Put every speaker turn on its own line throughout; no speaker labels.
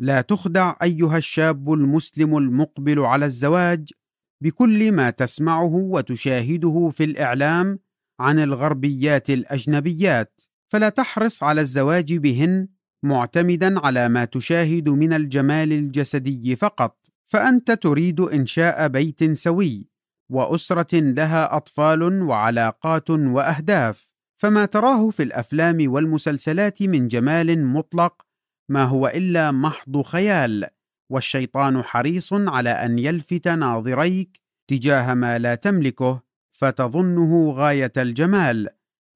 لا تخدع ايها الشاب المسلم المقبل على الزواج بكل ما تسمعه وتشاهده في الاعلام عن الغربيات الاجنبيات فلا تحرص على الزواج بهن معتمدا على ما تشاهد من الجمال الجسدي فقط فانت تريد انشاء بيت سوي واسره لها اطفال وعلاقات واهداف فما تراه في الافلام والمسلسلات من جمال مطلق ما هو الا محض خيال والشيطان حريص على ان يلفت ناظريك تجاه ما لا تملكه فتظنه غايه الجمال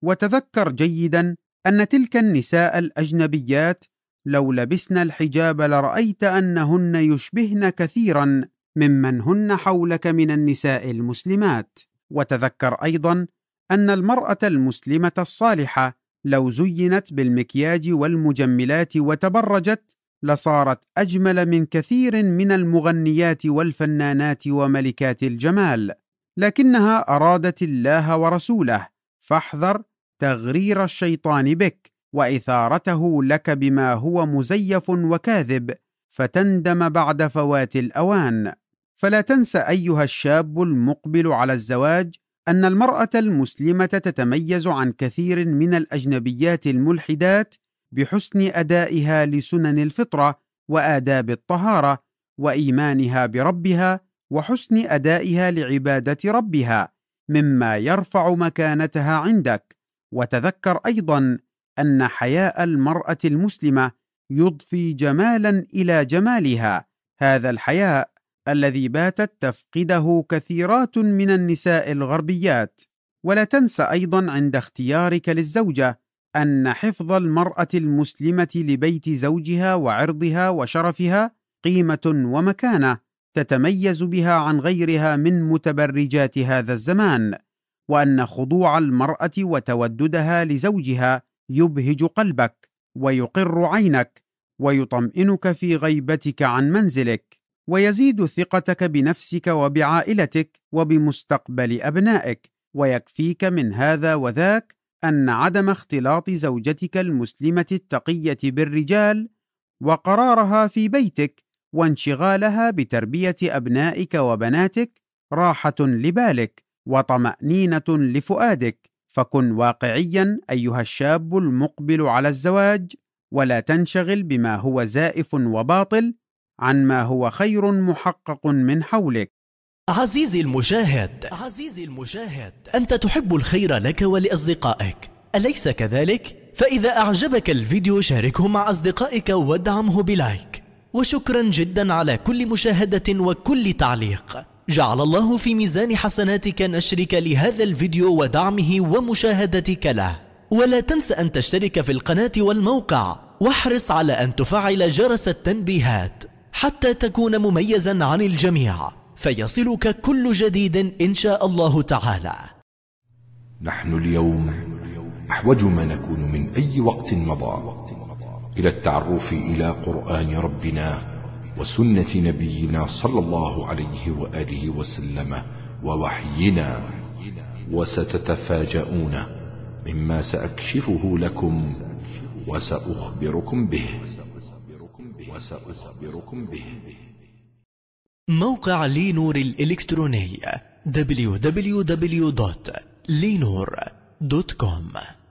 وتذكر جيدا ان تلك النساء الاجنبيات لو لبسن الحجاب لرايت انهن يشبهن كثيرا ممن هن حولك من النساء المسلمات وتذكر ايضا ان المراه المسلمه الصالحه لو زينت بالمكياج والمجملات وتبرجت لصارت اجمل من كثير من المغنيات والفنانات وملكات الجمال لكنها ارادت الله ورسوله فاحذر تغرير الشيطان بك واثارته لك بما هو مزيف وكاذب فتندم بعد فوات الاوان فلا تنس ايها الشاب المقبل على الزواج ان المراه المسلمه تتميز عن كثير من الاجنبيات الملحدات بحسن ادائها لسنن الفطره واداب الطهاره وايمانها بربها وحسن ادائها لعباده ربها مما يرفع مكانتها عندك وتذكر ايضا ان حياء المراه المسلمه يضفي جمالا الى جمالها هذا الحياء الذي باتت تفقده كثيرات من النساء الغربيات ولا تنس ايضا عند اختيارك للزوجه ان حفظ المراه المسلمه لبيت زوجها وعرضها وشرفها قيمه ومكانه تتميز بها عن غيرها من متبرجات هذا الزمان وان خضوع المراه وتوددها لزوجها يبهج قلبك ويقر عينك ويطمئنك في غيبتك عن منزلك ويزيد ثقتك بنفسك وبعائلتك وبمستقبل ابنائك ويكفيك من هذا وذاك ان عدم اختلاط زوجتك المسلمه التقيه بالرجال وقرارها في بيتك وانشغالها بتربيه ابنائك وبناتك راحه لبالك وطمانينه لفؤادك فكن واقعيا ايها الشاب المقبل على الزواج ولا تنشغل بما هو زائف وباطل عن ما هو خير محقق من حولك عزيزي المشاهد
عزيزي المشاهد
أنت تحب الخير لك ولأصدقائك أليس
كذلك؟ فإذا أعجبك الفيديو شاركه مع أصدقائك وادعمه بلايك وشكرا جدا على كل مشاهدة وكل تعليق جعل الله في ميزان حسناتك نشرك لهذا الفيديو ودعمه ومشاهدتك له ولا تنسى أن تشترك في القناة والموقع واحرص على أن تفعل جرس التنبيهات حتى تكون مميزا عن الجميع فيصلك كل جديد إن شاء الله تعالى نحن اليوم أحوج ما نكون من أي وقت مضى إلى التعرف إلى قرآن ربنا وسنة نبينا صلى الله عليه وآله وسلم ووحينا وستتفاجؤون مما سأكشفه لكم وسأخبركم به وسأخبركم به موقع لينور الإلكتروني www.linur.com